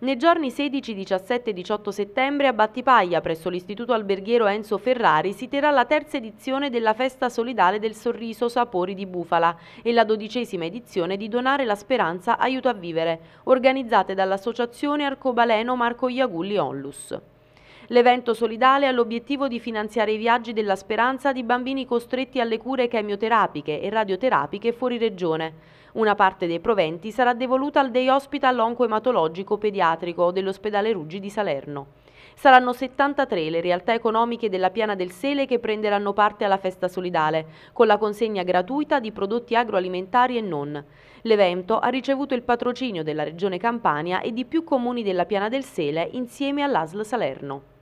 Nei giorni 16, 17 e 18 settembre a Battipaglia, presso l'Istituto Alberghiero Enzo Ferrari, si terrà la terza edizione della Festa Solidale del Sorriso Sapori di Bufala e la dodicesima edizione di Donare la Speranza Aiuto a Vivere, organizzate dall'associazione Arcobaleno Marco Iagulli Onlus. L'evento solidale ha l'obiettivo di finanziare i viaggi della speranza di bambini costretti alle cure chemioterapiche e radioterapiche fuori regione. Una parte dei proventi sarà devoluta al Day Hospital Oncoematologico Pediatrico dell'ospedale Ruggi di Salerno. Saranno 73 le realtà economiche della Piana del Sele che prenderanno parte alla festa solidale, con la consegna gratuita di prodotti agroalimentari e non. L'evento ha ricevuto il patrocinio della Regione Campania e di più comuni della Piana del Sele insieme all'ASL Salerno.